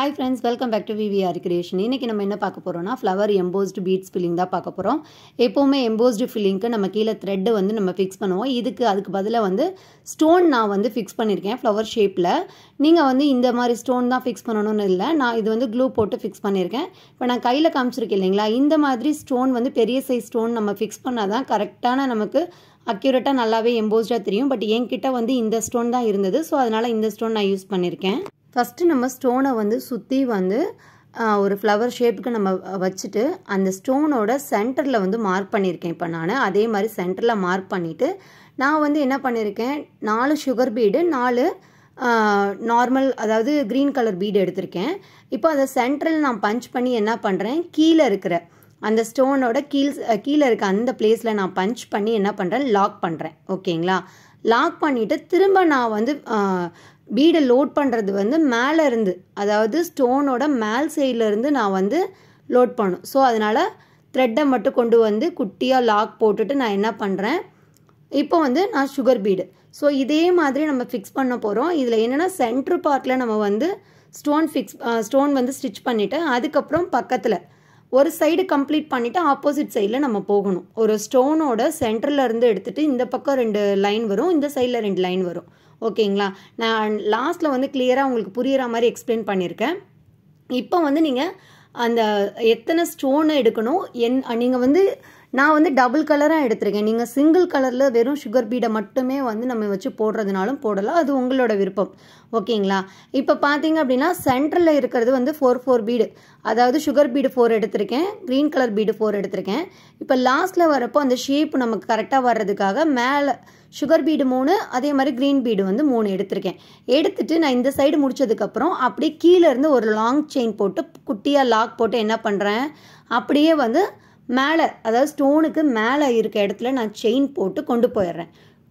hi friends welcome back to VVR creation இன்றைக்கி நம்ம என்ன பார்க்க போகிறோம்னா ஃப்ளவர் எம்போஸ்டு பீட்ஸ் ஃபில்லிங் தான் பார்க்க போகிறோம் எப்போவுமே எம்போஸ்டு ஃபில்லிங்க்கு நம்ம கீழே த்ரெட்டு வந்து நம்ம ஃபிக்ஸ் பண்ணுவோம் இதுக்கு அதுக்கு பதிலாக வந்து ஸ்டோன் நான் வந்து ஃபிக்ஸ் பண்ணியிருக்கேன் ஃப்ளவர் ஷேப்பில் நீங்கள் வந்து இந்த மாதிரி ஸ்டோன் தான் ஃபிக்ஸ் பண்ணணும்னு இல்லை நான் இது வந்து க்ளூ போட்டு ஃபிக்ஸ் பண்ணியிருக்கேன் இப்போ நான் கையில் காமிச்சிருக்கேன் இல்லைங்களா இந்த மாதிரி ஸ்டோன் வந்து பெரிய சைஸ் ஸ்டோன் நம்ம ஃபிக்ஸ் பண்ணால் தான் கரெக்டான நமக்கு அக்யூரேட்டாக நல்லாவே எம்போஸ்டாக தெரியும் பட் என்கிட்ட வந்து இந்த ஸ்டோன் தான் இருந்தது ஸோ அதனால் இந்த ஸ்டோன் நான் யூஸ் பண்ணியிருக்கேன் ஃபஸ்ட்டு நம்ம ஸ்டோனை வந்து சுற்றி வந்து ஒரு ஃப்ளவர் ஷேப்புக்கு நம்ம வச்சுட்டு அந்த ஸ்டோனோட சென்டரில் வந்து மார்க் பண்ணியிருக்கேன் இப்போ நான் அதே மாதிரி சென்டரில் மார்க் பண்ணிவிட்டு நான் வந்து என்ன பண்ணியிருக்கேன் நாலு சுகர் பீடு நாலு நார்மல் அதாவது க்ரீன் கலர் பீடு எடுத்திருக்கேன் இப்போ அதை சென்ட்ரல் நான் பஞ்ச் பண்ணி என்ன பண்ணுறேன் கீழே இருக்கிற அந்த ஸ்டோனோட கீழ் கீழே இருக்க அந்த பிளேஸில் நான் பஞ்ச் பண்ணி என்ன பண்ணுறேன் லாக் பண்ணுறேன் ஓகேங்களா லாக் பண்ணிவிட்டு திரும்ப நான் வந்து பீடை லோட் பண்ணுறது வந்து மேலே இருந்து அதாவது ஸ்டோனோட மேல் சைட்லேருந்து நான் வந்து லோட் பண்ணும் ஸோ அதனால் த்ரெட்டை மட்டும் கொண்டு வந்து குட்டியாக லாக் போட்டுட்டு நான் என்ன பண்ணுறேன் இப்போ வந்து நான் சுகர் பீடு ஸோ இதே மாதிரி நம்ம ஃபிக்ஸ் பண்ண போகிறோம் இதில் என்னென்னா சென்ட்ரு பார்ட்டில் நம்ம வந்து ஸ்டோன் ஃபிக்ஸ் ஸ்டோன் வந்து ஸ்டிச் பண்ணிவிட்டு அதுக்கப்புறம் பக்கத்தில் ஒரு சைடு கம்ப்ளீட் பண்ணிவிட்டு ஆப்போசிட் சைடில் நம்ம போகணும் ஒரு ஸ்டோனோட சென்டர்லேருந்து எடுத்துகிட்டு இந்த பக்கம் ரெண்டு லைன் வரும் இந்த சைடில் ரெண்டு லைன் வரும் ஓகேங்களா நான் லாஸ்ட்டில் வந்து கிளியராக உங்களுக்கு புரிகிற மாதிரி எக்ஸ்பிளைன் பண்ணியிருக்கேன் இப்போ வந்து நீங்கள் அந்த எத்தனை ஸ்டோனை எடுக்கணும் என் நீங்கள் வந்து நான் வந்து டபுள் கலராக எடுத்திருக்கேன் நீங்கள் சிங்கிள் கலரில் வெறும் சுகர் பீடை மட்டுமே வந்து நம்ம வச்சு போடுறதுனாலும் போடலாம் அது உங்களோட விருப்பம் ஓகேங்களா இப்போ பார்த்தீங்க அப்படின்னா சென்டரில் இருக்கிறது வந்து ஃபோர் ஃபோர் பீடு அதாவது சுகர் பீடு ஃபோர் எடுத்திருக்கேன் க்ரீன் கலர் பீடு ஃபோர் எடுத்திருக்கேன் இப்போ லாஸ்ட்டில் வரப்போ அந்த ஷேப் நமக்கு கரெக்டாக வர்றதுக்காக மேலே சுகர் பீடு மூணு அதே மாதிரி க்ரீன் பீடு வந்து மூணு எடுத்திருக்கேன் எடுத்துட்டு நான் இந்த சைடு முடிச்சதுக்கப்புறம் அப்படியே கீழேருந்து ஒரு லாங் செயின் போட்டு குட்டியாக லாக் போட்டு என்ன பண்ணுறேன் அப்படியே வந்து மேலே அதாவது ஸ்டோனுக்கு மேலே இருக்க இடத்துல நான் செயின் போட்டு கொண்டு போயிடுறேன்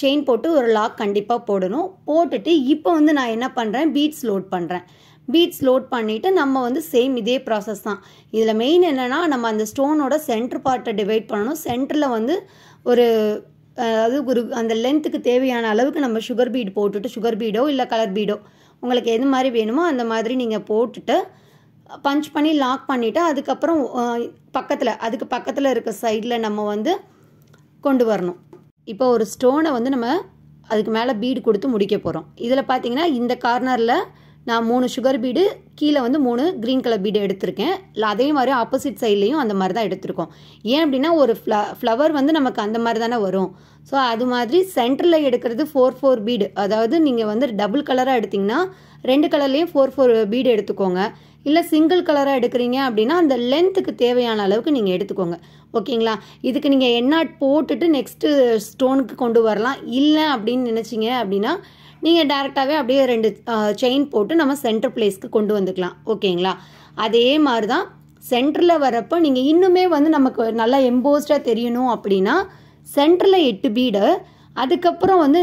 செயின் போட்டு ஒரு லாக் கண்டிப்பாக போடணும் போட்டுட்டு இப்போ வந்து நான் என்ன பண்ணுறேன் பீட்ஸ் லோட் பண்ணுறேன் பீட்ஸ் லோட் பண்ணிவிட்டு நம்ம வந்து சேம் இதே ப்ராசஸ் தான் இதில் மெயின் என்னென்னா நம்ம அந்த ஸ்டோனோட சென்டர் பார்ட்டை டிவைட் பண்ணணும் சென்டரில் வந்து ஒரு அதாவது ஒரு அந்த லென்த்துக்கு தேவையான அளவுக்கு நம்ம சுகர் பீட் போட்டுட்டு சுகர் பீடோ இல்லை கலர் பீடோ உங்களுக்கு எது மாதிரி வேணுமோ அந்த மாதிரி நீங்கள் போட்டுட்டு பஞ்ச் பண்ணி லாக் பண்ணிவிட்டு அதுக்கப்புறம் பக்கத்தில் அதுக்கு பக்கத்தில் இருக்க சைடில் நம்ம வந்து கொண்டு வரணும் இப்போ ஒரு ஸ்டோனை வந்து நம்ம அதுக்கு மேலே பீடு கொடுத்து முடிக்க போகிறோம் இதில் பார்த்தீங்கன்னா இந்த கார்னரில் நான் மூணு சுகர் பீடு கீழே வந்து மூணு க்ரீன் கலர் பீடு எடுத்திருக்கேன் அதே மாதிரி ஆப்போசிட் சைட்லேயும் அந்த மாதிரி தான் எடுத்திருக்கோம் ஏன் அப்படின்னா ஒரு ஃப்ள ஃப்ளவர் வந்து நமக்கு அந்த மாதிரி தானே வரும் ஸோ அது மாதிரி சென்டரில் எடுக்கிறது ஃபோர் ஃபோர் பீடு அதாவது நீங்கள் வந்து டபுள் கலராக எடுத்திங்கன்னா ரெண்டு கலர்லேயும் ஃபோர் ஃபோர் பீடு எடுத்துக்கோங்க இல்லை சிங்கிள் கலராக எடுக்கிறீங்க அப்படின்னா அந்த லென்த்துக்கு தேவையான அளவுக்கு நீங்கள் எடுத்துக்கோங்க ஓகேங்களா இதுக்கு நீங்கள் என்ன போட்டுட்டு நெக்ஸ்ட்டு ஸ்டோனுக்கு கொண்டு வரலாம் இல்லை அப்படின்னு நினச்சிங்க அப்படின்னா நீங்கள் டேரெக்டாகவே அப்படியே ரெண்டு செயின் போட்டு நம்ம சென்டர் பிளேஸ்க்கு கொண்டு வந்துக்கலாம் ஓகேங்களா அதே மாதிரி தான் சென்டரில் வரப்போ நீங்கள் இன்னுமே வந்து நமக்கு நல்லா எம்போஸ்டாக தெரியணும் அப்படின்னா சென்டரில் எட்டு பீடை அதுக்கப்புறம் வந்து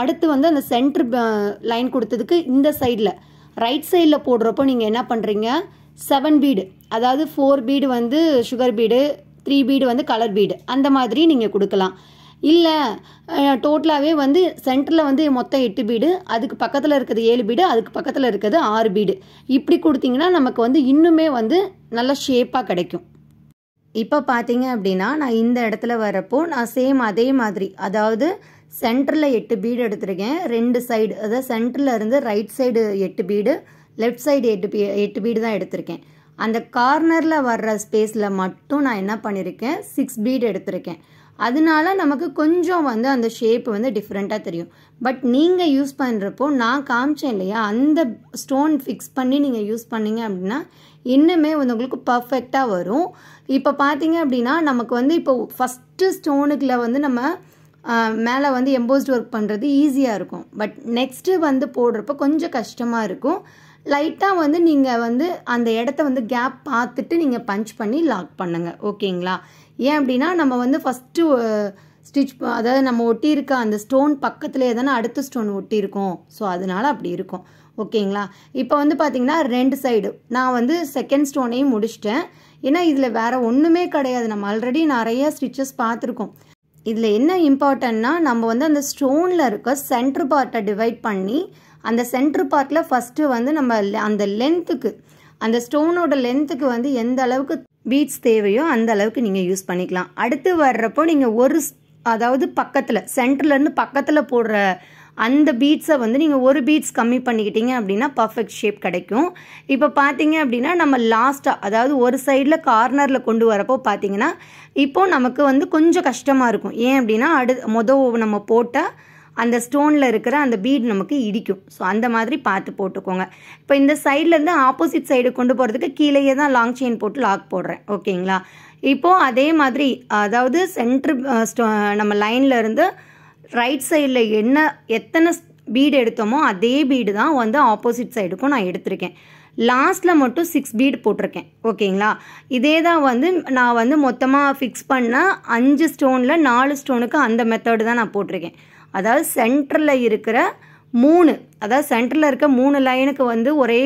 அடுத்து வந்து அந்த சென்ட்ரு லைன் கொடுத்ததுக்கு இந்த சைடில் ரைட் சைடில் போடுறப்போ நீங்கள் என்ன பண்ணுறீங்க செவன் பீடு அதாவது ஃபோர் பீடு வந்து சுகர் பீடு த்ரீ பீடு வந்து கலர் பீடு அந்த மாதிரி நீங்கள் கொடுக்கலாம் இல்லை டோட்டலாகவே வந்து சென்டரில் வந்து மொத்தம் எட்டு பீடு அதுக்கு பக்கத்தில் இருக்கிறது ஏழு பீடு அதுக்கு பக்கத்தில் இருக்கிறது ஆறு பீடு இப்படி கொடுத்தீங்கன்னா நமக்கு வந்து இன்னுமே வந்து நல்ல ஷேப்பாக கிடைக்கும் இப்போ பார்த்தீங்க அப்படின்னா நான் இந்த இடத்துல வரப்போ நான் சேம் அதே மாதிரி அதாவது சென்டரில் எட்டு பீடு எடுத்திருக்கேன் ரெண்டு சைடு அதாவது சென்டரில் இருந்து ரைட் சைடு எட்டு பீடு லெஃப்ட் சைடு எட்டு பீ எட்டு பீடு தான் எடுத்திருக்கேன் அந்த கார்னரில் வர்ற ஸ்பேஸில் மட்டும் நான் என்ன பண்ணியிருக்கேன் சிக்ஸ் பீடு எடுத்திருக்கேன் அதனால நமக்கு கொஞ்சம் வந்து அந்த ஷேப் வந்து டிஃப்ரெண்ட்டாக தெரியும் பட் நீங்கள் யூஸ் பண்ணுறப்போ நான் காமிச்சேன் இல்லையா அந்த ஸ்டோன் ஃபிக்ஸ் பண்ணி நீங்கள் யூஸ் பண்ணீங்க அப்படின்னா இன்னுமே வந்து உங்களுக்கு பர்ஃபெக்டாக வரும் இப்போ பார்த்தீங்க அப்படின்னா நமக்கு வந்து இப்போ ஃபஸ்ட்டு ஸ்டோனுக்கில் வந்து நம்ம மேலே வந்து எம்போஸ்ட் ஒர்க் பண்ணுறது ஈஸியாக இருக்கும் பட் நெக்ஸ்ட்டு வந்து போடுறப்ப கொஞ்சம் கஷ்டமாக இருக்கும் லைட்டாக வந்து நீங்கள் வந்து அந்த இடத்த வந்து கேப் பார்த்துட்டு நீங்கள் பஞ்ச் பண்ணி லாக் பண்ணுங்கள் ஓகேங்களா ஏன் அப்படின்னா நம்ம வந்து ஃபஸ்ட்டு ஸ்டிச் அதாவது நம்ம ஒட்டியிருக்க அந்த ஸ்டோன் பக்கத்துலேயே தானே அடுத்த ஸ்டோன் ஒட்டியிருக்கோம் ஸோ அதனால் அப்படி இருக்கும் ஓகேங்களா இப்போ வந்து பார்த்தீங்கன்னா ரெண்டு சைடு நான் வந்து செகண்ட் ஸ்டோனையும் முடிச்சிட்டேன் ஏன்னா இதில் வேறு ஒன்றுமே கிடையாது நம்ம ஆல்ரெடி நிறையா ஸ்டிச்சஸ் பார்த்துருக்கோம் இதில் என்ன இம்பார்ட்டன்னா நம்ம வந்து அந்த ஸ்டோனில் இருக்க சென்ட்ரு பார்ட்டை டிவைட் பண்ணி அந்த சென்ட்ரு பார்ட்டில் ஃபஸ்ட்டு வந்து நம்ம அந்த லென்த்துக்கு அந்த ஸ்டோனோட லென்த்துக்கு வந்து எந்த அளவுக்கு பீட்ஸ் தேவையோ அந்த அளவுக்கு நீங்கள் யூஸ் பண்ணிக்கலாம் அடுத்து வர்றப்போ நீங்கள் ஒரு அதாவது பக்கத்தில் சென்டர்லேருந்து பக்கத்தில் போடுற அந்த பீட்ஸை வந்து நீங்கள் ஒரு பீட்ஸ் கம்மி பண்ணிக்கிட்டீங்க அப்படின்னா பர்ஃபெக்ட் ஷேப் கிடைக்கும் இப்போ பார்த்தீங்க அப்படின்னா நம்ம லாஸ்ட்டாக அதாவது ஒரு சைடில் கார்னரில் கொண்டு வரப்போ பார்த்தீங்கன்னா இப்போது நமக்கு வந்து கொஞ்சம் கஷ்டமாக இருக்கும் ஏன் அப்படின்னா அடு மொதல் நம்ம போட்டால் அந்த ஸ்டோனில் இருக்கிற அந்த பீட் நமக்கு இடிக்கும் ஸோ அந்த மாதிரி பார்த்து போட்டுக்கோங்க இப்போ இந்த சைட்லேருந்து ஆப்போசிட் சைடு கொண்டு போகிறதுக்கு கீழேயே தான் லாங் செயின் போட்டு லாக் போடுறேன் ஓகேங்களா இப்போது அதே மாதிரி அதாவது சென்ட்ரு நம்ம லைனில் இருந்து ரைட் சைடில் என்ன எத்தனை பீடு எடுத்தோமோ அதே பீடு தான் வந்து ஆப்போசிட் சைடுக்கும் நான் எடுத்திருக்கேன் லாஸ்ட்டில் மட்டும் சிக்ஸ் பீடு போட்டிருக்கேன் ஓகேங்களா இதே தான் வந்து நான் வந்து மொத்தமாக ஃபிக்ஸ் பண்ண அஞ்சு ஸ்டோனில் நாலு ஸ்டோனுக்கு அந்த மெத்தடு தான் நான் போட்டிருக்கேன் அதாவது சென்டரில் இருக்கிற மூணு அதாவது சென்டரில் இருக்க மூணு லைனுக்கு வந்து ஒரே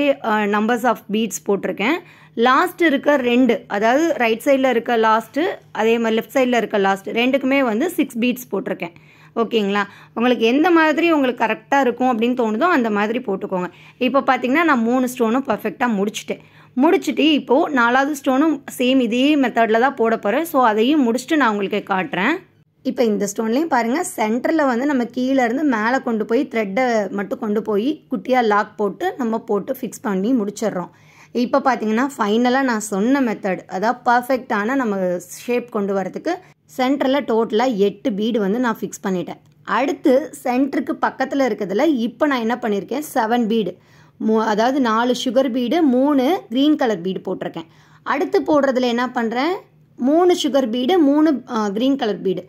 நம்பர்ஸ் ஆஃப் பீட்ஸ் போட்டிருக்கேன் லாஸ்ட் இருக்க ரெண்டு அதாவது ரைட் சைடில் இருக்க லாஸ்ட்டு அதே மாதிரி லெஃப்ட் சைடில் இருக்க லாஸ்ட்டு ரெண்டுக்குமே வந்து சிக்ஸ் பீட்ஸ் போட்டிருக்கேன் ஓகேங்களா உங்களுக்கு எந்த மாதிரி உங்களுக்கு கரெக்டாக இருக்கும் அப்படின்னு தோணுதோ அந்த மாதிரி போட்டுக்கோங்க இப்போ பார்த்திங்கன்னா நான் மூணு ஸ்டோனும் பர்ஃபெக்டாக முடிச்சுட்டேன் முடிச்சுட்டு இப்போது நாலாவது ஸ்டோனும் சேம் இதே மெத்தடில் தான் போட போகிறேன் ஸோ அதையும் முடிச்சுட்டு நான் உங்களுக்கு காட்டுறேன் இப்போ இந்த ஸ்டோன்லேயும் பாருங்கள் சென்டரில் வந்து நம்ம கீழேருந்து மேலே கொண்டு போய் த்ரெட்டை மட்டும் கொண்டு போய் குட்டியாக லாக் போட்டு நம்ம போட்டு ஃபிக்ஸ் பண்ணி முடிச்சிடுறோம் இப்போ பார்த்தீங்கன்னா ஃபைனலாக நான் சொன்ன மெத்தட் அதாவது பர்ஃபெக்டான நம்ம ஷேப் கொண்டு வரதுக்கு சென்டரில் டோட்டலாக எட்டு பீடு வந்து நான் ஃபிக்ஸ் பண்ணிட்டேன் அடுத்து சென்டருக்கு பக்கத்தில் இருக்கிறதுல இப்போ நான் என்ன பண்ணியிருக்கேன் செவன் பீடு மூ அதாவது நாலு சுகர் பீடு மூணு க்ரீன் கலர் பீடு போட்டிருக்கேன் அடுத்து போடுறதுல என்ன பண்ணுறேன் மூணு சுகர் பீடு மூணு க்ரீன் கலர் பீடு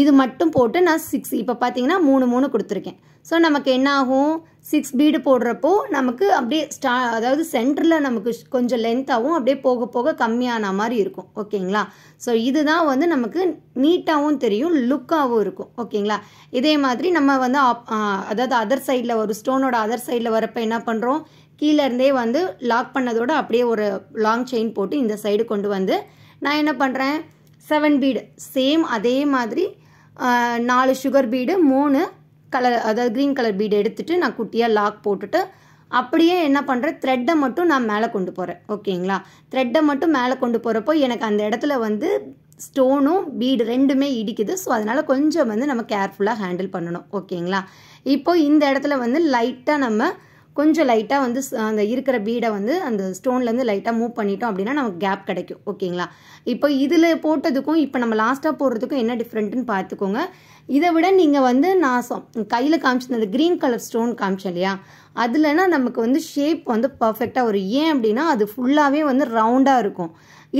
இது மட்டும் போட்டு நான் சிக்ஸ் இப்போ பார்த்தீங்கன்னா மூணு மூணு கொடுத்துருக்கேன் ஸோ நமக்கு என்ன ஆகும் சிக்ஸ் பீடு போடுறப்போ நமக்கு அப்படியே ஸ்டா அதாவது சென்டரில் நமக்கு கொஞ்சம் லென்த்தாகவும் அப்படியே போக போக கம்மியான மாதிரி இருக்கும் ஓகேங்களா ஸோ இதுதான் வந்து நமக்கு நீட்டாகவும் தெரியும் லுக்காகவும் இருக்கும் ஓகேங்களா இதே மாதிரி நம்ம வந்து அதாவது அதர் சைடில் ஒரு ஸ்டோனோட அதர் சைடில் வரப்போ என்ன பண்ணுறோம் கீழேருந்தே வந்து லாக் பண்ணதோடு அப்படியே ஒரு லாங் செயின் போட்டு இந்த சைடு கொண்டு வந்து நான் என்ன பண்ணுறேன் செவன் பீடு சேம் அதே மாதிரி நாலு சுகர் பீடு மூணு கலர் அதாவது க்ரீன் கலர் பீடு எடுத்துகிட்டு நான் குட்டியாக லாக் போட்டுட்டு அப்படியே என்ன பண்ணுறேன் த்ரெட்டை மட்டும் நான் மேலே கொண்டு போகிறேன் ஓகேங்களா த்ரெட்டை மட்டும் மேலே கொண்டு போகிறப்போ எனக்கு அந்த இடத்துல வந்து ஸ்டோனும் பீடு ரெண்டுமே இடிக்குது ஸோ அதனால் கொஞ்சம் வந்து நம்ம கேர்ஃபுல்லாக ஹேண்டில் பண்ணணும் ஓகேங்களா இப்போது இந்த இடத்துல வந்து லைட்டாக நம்ம கொஞ்சம் லைட்டாக வந்து அந்த இருக்கிற பீடை வந்து அந்த ஸ்டோன்லேருந்து லைட்டாக மூவ் பண்ணிட்டோம் அப்படின்னா நமக்கு கேப் கிடைக்கும் ஓகேங்களா இப்போ இதில் போட்டதுக்கும் இப்போ நம்ம லாஸ்ட்டாக போடுறதுக்கும் என்ன டிஃப்ரெண்ட்டுன்னு பார்த்துக்கோங்க இதை விட நீங்கள் வந்து நான் கையில் காமிச்சது அந்த க்ரீன் கலர் ஸ்டோன் காமிச்சு இல்லையா அதுலனா நமக்கு வந்து ஷேப் வந்து பர்ஃபெக்டாக வரும் ஏன் அப்படின்னா அது ஃபுல்லாகவே வந்து ரவுண்டாக இருக்கும்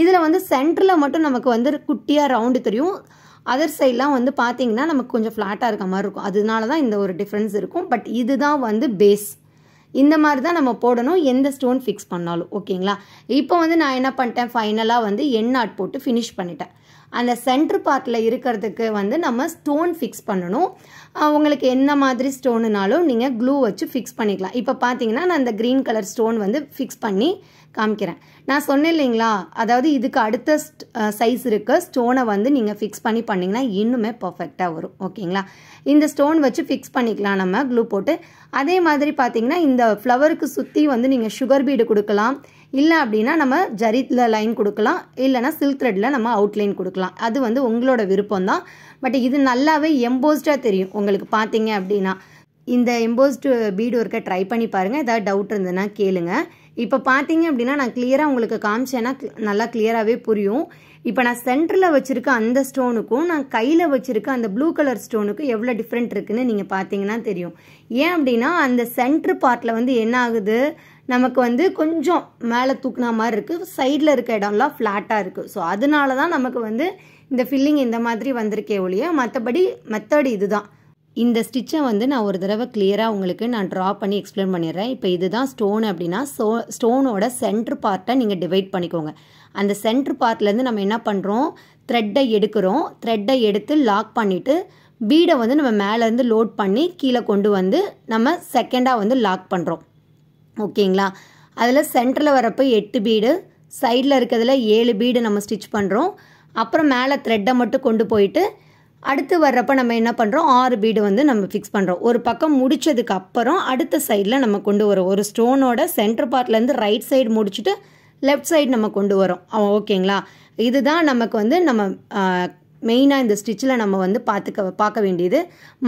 இதில் வந்து சென்டரில் மட்டும் நமக்கு வந்து குட்டியாக ரவுண்டு தெரியும் அதர் சைட்லாம் வந்து பார்த்தீங்கன்னா நமக்கு கொஞ்சம் ஃப்ளாட்டாக இருக்க மாதிரி இருக்கும் அதனால தான் இந்த ஒரு டிஃப்ரென்ஸ் இருக்கும் பட் இதுதான் வந்து பேஸ் இந்த மாதிரி தான் நம்ம போடணும் எந்த ஸ்டோன் ஃபிக்ஸ் பண்ணாலும் ஓகேங்களா இப்போ வந்து நான் என்ன பண்ணிட்டேன் ஃபைனலாக வந்து எண்ணாட் போட்டு ஃபினிஷ் பண்ணிட்டேன் அந்த சென்ட்ரு பார்ட்டில் இருக்கிறதுக்கு வந்து நம்ம ஸ்டோன் ஃபிக்ஸ் பண்ணணும் உங்களுக்கு என்ன மாதிரி ஸ்டோனுனாலும் நீங்கள் க்ளூ வச்சு ஃபிக்ஸ் பண்ணிக்கலாம் இப்போ பார்த்தீங்கன்னா நான் அந்த க்ரீன் கலர் ஸ்டோன் வந்து ஃபிக்ஸ் பண்ணி காமிக்கிறேன் நான் சொன்னேன் இல்லைங்களா அதாவது இதுக்கு அடுத்த சைஸ் இருக்க ஸ்டோனை வந்து நீங்கள் ஃபிக்ஸ் பண்ணி பண்ணிங்கன்னா இன்னுமே பர்ஃபெக்டாக வரும் ஓகேங்களா இந்த ஸ்டோன் வச்சு ஃபிக்ஸ் பண்ணிக்கலாம் நம்ம க்ளூ போட்டு அதே மாதிரி பார்த்தீங்கன்னா இந்த ஃப்ளவருக்கு சுற்றி வந்து நீங்கள் சுகர் பீடு கொடுக்கலாம் இல்லை அப்படின்னா நம்ம ஜரித்தில் லைன் கொடுக்கலாம் இல்லைனா சில்க் த்ரெட்டில் நம்ம அவுட்லைன் கொடுக்கலாம் அது வந்து உங்களோட விருப்பம் தான் பட் இது நல்லாவே எம்போஸ்டாக தெரியும் உங்களுக்கு பார்த்தீங்க அப்படின்னா இந்த எம்போஸ்டு பீடு ஒர்க்கை ட்ரை பண்ணி பாருங்கள் ஏதாவது டவுட் இருந்ததுன்னா கேளுங்க இப்போ பார்த்தீங்க அப்படின்னா நான் கிளியராக உங்களுக்கு காமிச்சேன்னா நல்லா கிளியராகவே புரியும் இப்போ நான் சென்டரில் வச்சுருக்க அந்த ஸ்டோனுக்கும் நான் கையில் வச்சுருக்க அந்த ப்ளூ கலர் ஸ்டோனுக்கும் எவ்வளோ டிஃப்ரெண்ட் இருக்குதுன்னு நீங்கள் பார்த்தீங்கன்னா தெரியும் ஏன் அப்படின்னா அந்த சென்ட்ரு பார்ட்டில் வந்து என்ன ஆகுது நமக்கு வந்து கொஞ்சம் மேலே தூக்குனா மாதிரி இருக்குது சைடில் இருக்க இடம்லாம் ஃப்ளாட்டாக இருக்குது ஸோ அதனால தான் நமக்கு வந்து இந்த ஃபில்லிங் இந்த மாதிரி வந்திருக்கே ஒழிய மற்றபடி மெத்தடு இது இந்த ஸ்டிச்சை வந்து நான் ஒரு தடவை கிளியராக உங்களுக்கு நான் ட்ரா பண்ணி எக்ஸ்பிளைன் பண்ணிடுறேன் இப்போ இதுதான் ஸ்டோன் அப்படின்னா ஸ்டோ ஸ்டோனோட சென்ட்ரு பார்ட்டை நீங்கள் டிவைட் பண்ணிக்கோங்க அந்த சென்ட்ரு பார்ட்லேருந்து நம்ம என்ன பண்ணுறோம் த்ரெட்டை எடுக்கிறோம் த்ரெட்டை எடுத்து லாக் பண்ணிவிட்டு பீடை வந்து நம்ம மேலேருந்து லோட் பண்ணி கீழே கொண்டு வந்து நம்ம செகண்டாக வந்து லாக் பண்ணுறோம் ஓகேங்களா அதில் சென்டரில் வரப்போ எட்டு பீடு சைடில் இருக்கிறதுல ஏழு பீடு நம்ம ஸ்டிச் பண்ணுறோம் அப்புறம் மேலே த்ரெட்டை மட்டும் கொண்டு போயிட்டு அடுத்து வர்றப்போ நம்ம என்ன பண்ணுறோம் ஆறு பீடு வந்து நம்ம ஃபிக்ஸ் பண்ணுறோம் ஒரு பக்கம் முடித்ததுக்கு அப்புறம் அடுத்த சைடில் நம்ம கொண்டு வரோம் ஒரு ஸ்டோனோட சென்டர் பார்ட்லேருந்து ரைட் சைடு முடிச்சுட்டு லெஃப்ட் சைடு நம்ம கொண்டு வரோம் ஓகேங்களா இதுதான் நமக்கு வந்து நம்ம மெயினாக இந்த ஸ்டிச்சில் நம்ம வந்து பார்த்துக்க பார்க்க வேண்டியது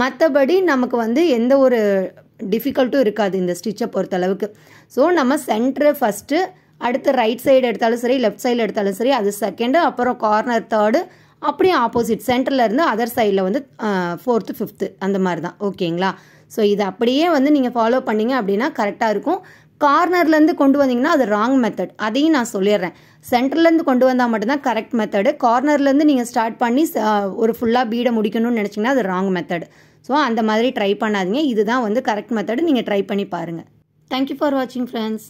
மற்றபடி நமக்கு வந்து எந்த ஒரு டிஃபிகல்ட்டும் இருக்காது இந்த ஸ்டிச்சை பொறுத்தளவுக்கு ஸோ நம்ம சென்ட்ரு ஃபஸ்ட்டு அடுத்து ரைட் சைடு எடுத்தாலும் சரி லெஃப்ட் சைடில் எடுத்தாலும் சரி அது செகண்டு அப்புறம் கார்னர் தேர்டு அப்படியே ஆப்போசிட் சென்டர்லேருந்து அதர் சைடில் வந்து ஃபோர்த்து ஃபிஃப்த்து அந்த மாதிரி தான் ஓகேங்களா ஸோ இது அப்படியே வந்து நீங்கள் ஃபாலோ பண்ணிங்க அப்படின்னா கரெக்டாக இருக்கும் கார்னர்லேருந்து கொண்டு வந்தீங்கன்னா அது ராங் மெத்தட் அதையும் நான் சொல்லிடுறேன் சென்டர்லேருந்து கொண்டு வந்தால் மட்டும்தான் கரெக்ட் மெத்தடு கார்னர்லேருந்து நீங்கள் ஸ்டார்ட் பண்ணி ஒரு ஃபுல்லாக பீடை முடிக்கணும்னு நினச்சிங்கன்னா அது ராங் மெத்தட் ஸோ அந்த மாதிரி ட்ரை பண்ணாதீங்க இதுதான் வந்து கரெக்ட் மெத்தடு நீங்கள் ட்ரை பண்ணி பாருங்கள் தேங்க்யூ ஃபார் வாட்சிங் ஃப்ரெண்ட்ஸ்